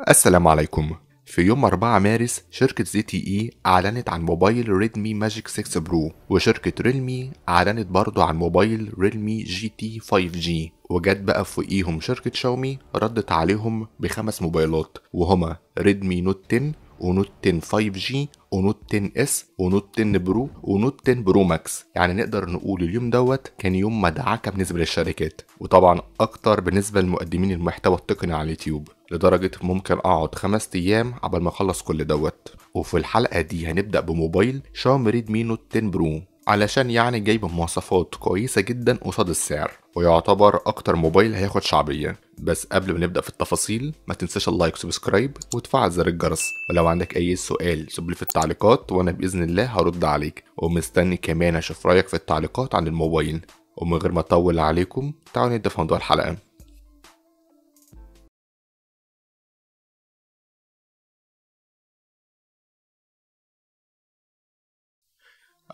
السلام عليكم في يوم 4 مارس شركة زي تي اي أعلنت عن موبايل ريدمي ماجيك 6 برو وشركة ريلمي أعلنت برضو عن موبايل ريلمي جي تي 5 جي وجت بقى فوقيهم شركة شاومي ردت عليهم بخمس موبايلات وهما ريدمي نوت 10 ونوت 10 5G ونوت 10 اس ونوت 10 برو ونوت 10 برو ماكس يعني نقدر نقول اليوم دوت كان يوم مدعكه بالنسبه للشركات وطبعا اكتر بالنسبه لمقدمين المحتوى التقني على اليوتيوب لدرجة ممكن أقعد خمس أيام قبل ما أخلص كل دوت وفي الحلقة دي هنبدأ بموبايل شاومي ريدمي نوت 10 برو علشان يعني جايب مواصفات كويسة جدا قصاد السعر ويعتبر أكتر موبايل هياخد شعبية بس قبل ما نبدأ في التفاصيل ما تنساش اللايك سبسكرايب وتفعل زر الجرس ولو عندك أي سؤال سيب لي في التعليقات وأنا بإذن الله هرد عليك ومستني كمان أشوف رأيك في التعليقات عن الموبايل ومن غير ما أطول عليكم تعالوا نبدأ في موضوع الحلقة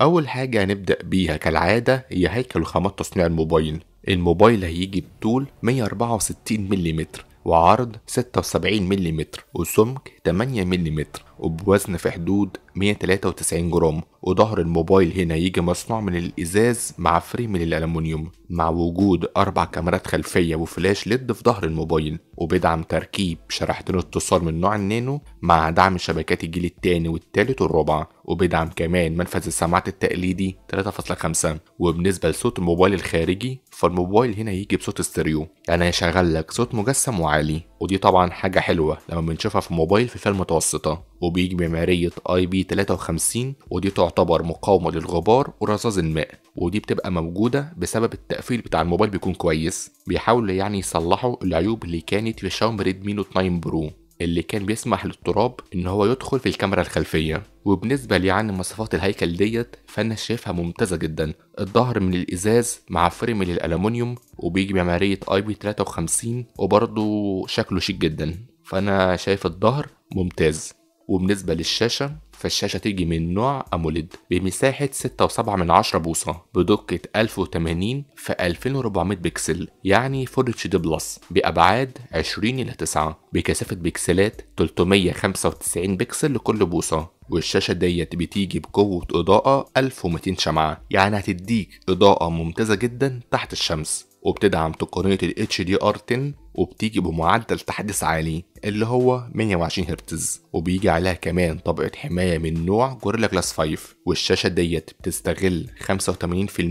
أول حاجة هنبدأ بيها كالعادة هي هيكل وخامات تصنيع الموبايل الموبايل هيجي بطول 164 ملم وعرض 76 ملم وسمك 8 ملم وبوزن في حدود 193 جرام وظهر الموبايل هنا يجي مصنوع من الإزاز مع فريم من مع وجود أربع كاميرات خلفية وفلاش ليد في ظهر الموبايل وبيدعم تركيب شريحتين اتصال من نوع النانو مع دعم شبكات الجيل الثاني والثالث والرابع وبيدعم كمان منفذ السماعات التقليدي 3.5 وبالنسبة لصوت الموبايل الخارجي فالموبايل هنا يجي بصوت استérيو يعني هيشغل لك صوت مجسم وعالي ودي طبعا حاجة حلوة لما بنشوفها في موبايل في فئة متوسطة وبيجي بمعمارية اي بي 53 ودي تعتبر مقاومة للغبار ورذاذ الماء ودي بتبقى موجودة بسبب التقفيل بتاع الموبايل بيكون كويس بيحاولوا يعني يصلحوا العيوب اللي كانت في شاومي ريدمي نوت 9 برو اللي كان بيسمح للتراب ان هو يدخل في الكاميرا الخلفيه وبالنسبه لي عن مواصفات الهيكل ديت فانا شايفها ممتازه جدا الظهر من الازاز مع فريم للالومنيوم وبيجي بمعماريه اي بي 53 وبرضه شكله شيك جدا فانا شايف الظهر ممتاز وبالنسبه للشاشه فالشاشة تيجي من نوع أموليد بمساحة 6.7 بوصة بدقة 1080 في 2400 بكسل يعني فول اتش دي بلس بأبعاد 20 إلى 9 بكثافة بكسلات 395 بكسل لكل بوصة والشاشة ديت بتيجي بقوة إضاءة 1200 شمعة يعني هتديك إضاءة ممتازة جدا تحت الشمس وبتدعم تقنية ال HDR10 وبتيجي بمعدل تحديث عالي اللي هو 120 هرتز وبيجي عليها كمان طبقة حماية من نوع جوريلا جلاس 5 والشاشة ديت بتستغل 85%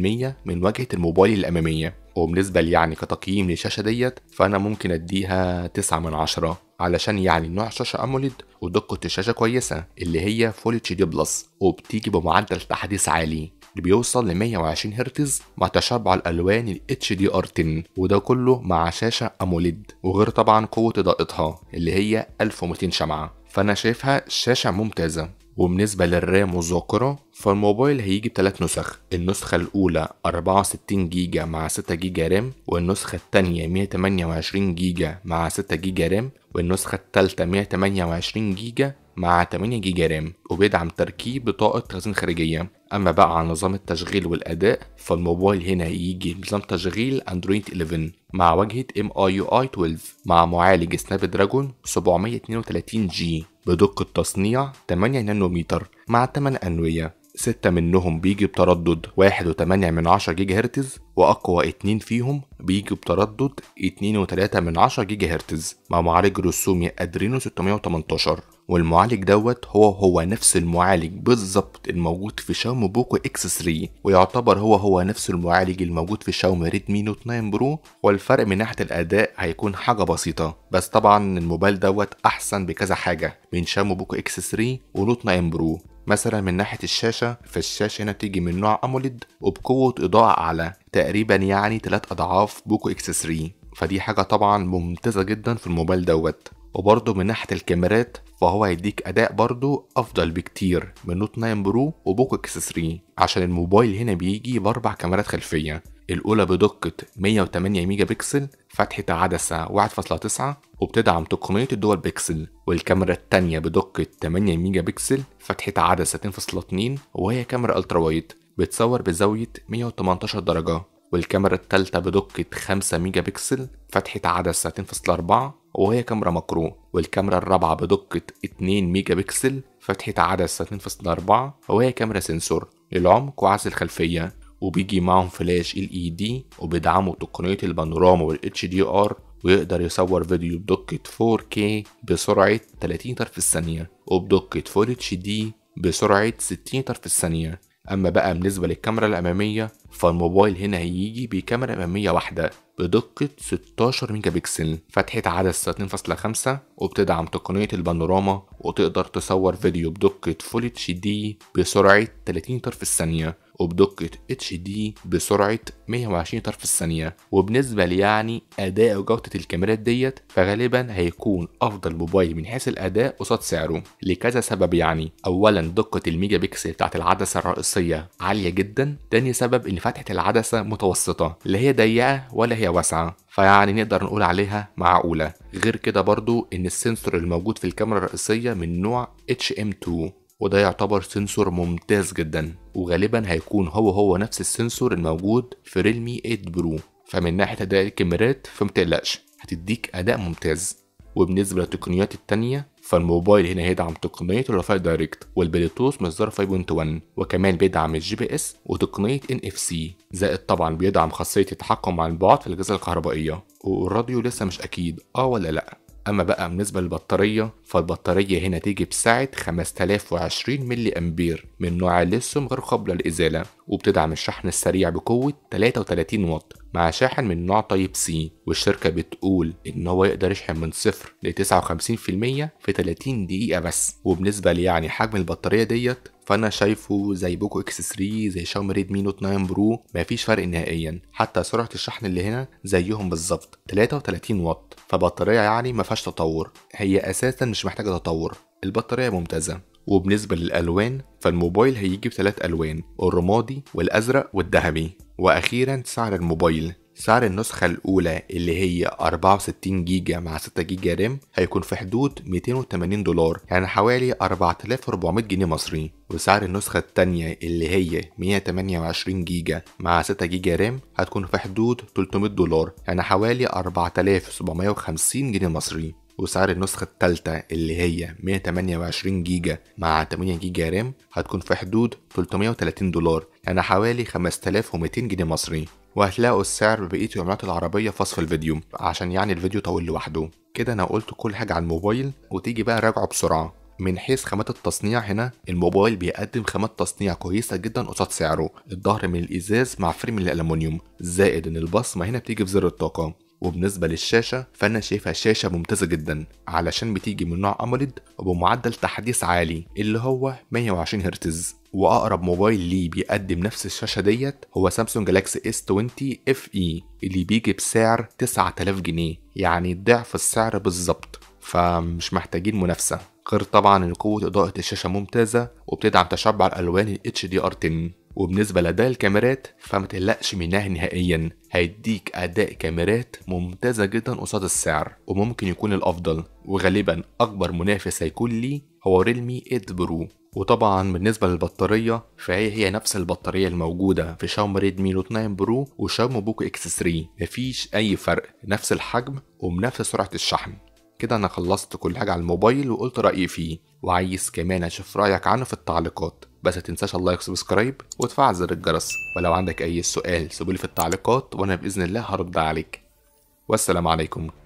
من واجهة الموبايل الأمامية وبالنسبة لي يعني كتقييم للشاشة ديت فأنا ممكن أديها 9 من 10 علشان يعني نوع شاشة أموليد ودقة الشاشة كويسة اللي هي فول اتش دي بلس وبتيجي بمعدل تحديث عالي اللي بيوصل ل 120 هرتز مع تشبع الالوان ال HDR10 وده كله مع شاشه اموليد وغير طبعا قوه اضاءتها اللي هي 1200 شمعه فانا شايفها شاشه ممتازه وبالنسبه للرام والذاكره فالموبايل هيجي بثلاث نسخ النسخه الاولى 64 جيجا مع 6 جيجا رام والنسخه الثانيه 128 جيجا مع 6 جيجا رام والنسخه الثالثه 128 جيجا مع 8 جيجا رام وبيدعم تركيب بطاقة تخزين خارجية اما بقى عن نظام التشغيل والاداء فالموبايل هنا يجي بنظام تشغيل اندرويد 11 مع واجهه ام اي يو اي 12 مع معالج سناب دراجون 732 جي بدقه تصنيع 8 نانومتر مع 8 انويه ستة منهم بيجي بتردد واحد وتمانية من عشرة جيجا هرتز وأقوى اتنين فيهم بيجي بتردد اتنين وتلاتة من عشرة جيجا هرتز مع معالج رسومي أدرينو 618 والمعالج دوت هو هو نفس المعالج بالظبط الموجود في شاومي بوكو اكس 3 ويعتبر هو هو نفس المعالج الموجود في شاومي ريدمي نوت 9 برو والفرق من ناحيه الاداء هيكون حاجه بسيطه بس طبعا الموبايل دوت احسن بكذا حاجه من شاومي بوكو اكس 3 ونوت 9 برو مثلا من ناحيه الشاشه فالشاشه هنا بتيجي من نوع اموليد وبقوه اضاءه اعلى تقريبا يعني 3 اضعاف بوكو اكس 3 فدي حاجه طبعا ممتازه جدا في الموبايل دوت وبرضه من ناحية الكاميرات فهو هيديك أداء برضه أفضل بكتير من نوت 9 برو وبوكو اكس 3 عشان الموبايل هنا بيجي بأربع كاميرات خلفية الأولى بدقة 108 ميجا بكسل فتحة عدسة 1.9 وبتدعم تقنية الدول بكسل والكاميرا التانية بدقة 8 ميجا بكسل فتحة عدسة 2.2 وهي كاميرا ألترا وايد بتصور بزاوية 118 درجة والكاميرا التالتة بدقة 5 ميجا بكسل فتحة عدسة 2.4 وهي كاميرا ماكرو والكاميرا الرابعة بدقة 2 ميجا بكسل فتحة عدسة 2.4 وهي كاميرا سنسور للعمق وعزل الخلفية وبيجي معاهم فلاش ال اي دي وبيدعموا تقنية البانوراما والاتش دي ار ويقدر يصور فيديو بدقة 4K بسرعة 30 طرف الثانية وبدقة 4 اتش دي بسرعة 60 طرف الثانية اما بقى بالنسبه للكاميرا الاماميه فالموبايل هنا هيجي بكاميرا اماميه واحده بدقه 16 ميجا بكسل فتحه عدسه 2.5 وبتدعم تقنيه البانوراما وتقدر تصور فيديو بدقه فول اتش دي بسرعه 30 طرف الثانيه وبدقة اتش دي بسرعة 120 طرف في الثانية وبالنسبة لي يعني أداء وجودة الكاميرات ديت فغالبا هيكون أفضل موبايل من حيث الأداء قصاد سعره لكذا سبب يعني أولا دقة الميجا بكسل بتاعت العدسة الرئيسية عالية جدا تاني سبب إن فتحة العدسة متوسطة لا هي ضيقة ولا هي واسعة فيعني نقدر نقول عليها معقولة غير كده برضو إن السنسور الموجود في الكاميرا الرئيسية من نوع HM2 وده يعتبر سنسور ممتاز جدا وغالبا هيكون هو هو نفس السنسور الموجود في ريلمي 8 برو فمن ناحية أداء الكاميرات فمتقلقش هتديك أداء ممتاز وبالنسبة للتقنيات التانية فالموبايل هنا هيدعم تقنية الرفاع دايركت والبلوتوث الظرف 5.1 وكمان بيدعم الجي بي اس وتقنية ان اف سي زائد طبعا بيدعم خاصية التحكم عن بعد في الأجهزة الكهربائية والراديو لسه مش أكيد اه ولا لأ أما بقى بالنسبة للبطارية فالبطارية هنا تيجي بسعة 5020 ملي أمبير من نوع الليثيوم غير قابلة للإزالة وبتدعم الشحن السريع بقوة 33 واط مع شاحن من نوع تايب سي والشركة بتقول إن هو يقدر يشحن من صفر ل 59% في 30 دقيقة بس وبالنسبة لي يعني حجم البطارية ديت فانا شايفه زي بوكو اكس 3 زي شاومي ريدمي نوت 9 برو مفيش فرق نهائيا حتى سرعه الشحن اللي هنا زيهم بالظبط 33 واط فبطاريه يعني مفيهاش تطور هي اساسا مش محتاجه تطور البطاريه ممتازه وبالنسبه للالوان فالموبايل هيجي بثلاث الوان الرمادي والازرق والذهبي وأخيرا سعر الموبايل سعر النسخة الأولى اللي هي 64 جيجا مع 6 جيجا رام هيكون في حدود 280 دولار يعني حوالي 4400 جنيه مصري وسعر النسخة الثانية اللي هي 128 جيجا مع 6 جيجا رام هتكون في حدود 300 دولار يعني حوالي 4750 جنيه مصري وسعر النسخة الثالثة اللي هي 128 جيجا مع 8 جيجا رام هتكون في حدود 330 دولار يعني حوالي 5200 جنيه مصري وهتلاقوا السعر ببقية العملات العربية في وصف الفيديو عشان يعني الفيديو طويل لوحده كده انا قلت كل حاجة عن الموبايل وتيجي بقى راجعه بسرعة من حيث خامات التصنيع هنا الموبايل بيقدم خامات تصنيع كويسة جدا قصاد سعره الظهر من الإزاز مع فريم الألمونيوم زائد إن البصمة هنا بتيجي في زر الطاقة وبالنسبة للشاشة فأنا شايفها شاشة ممتازة جدا علشان بتيجي من نوع أموليد وبمعدل تحديث عالي اللي هو 120 هرتز واقرب موبايل ليه بيقدم نفس الشاشه ديت هو سامسونج جالاكسي اس 20 اف اي اللي بيجي بسعر 9000 جنيه يعني ضعف السعر بالظبط فمش محتاجين منافسه غير طبعا ان قوه اضاءه الشاشه ممتازه وبتدعم تشبع الالوان ال HDR10 وبالنسبة لأداء الكاميرات فما تقلقش منها نهائيا هيديك أداء كاميرات ممتازة جدا قصاد السعر وممكن يكون الأفضل وغالبا أكبر منافس هيكون ليه هو ريلمي 8 برو وطبعا بالنسبة للبطارية فهي هي نفس البطارية الموجودة في شاومي ريدمي نوت 9 برو وشاومي بوكو اكس 3 مفيش أي فرق نفس الحجم وبنفس سرعة الشحن كده أنا خلصت كل حاجة على الموبايل وقلت رأيي فيه وعايز كمان أشوف رأيك عنه في التعليقات بس تنساش اللايك سبسكرايب وتفعل زر الجرس ولو عندك أي سؤال سيبولي في التعليقات وأنا بإذن الله هرد عليك والسلام عليكم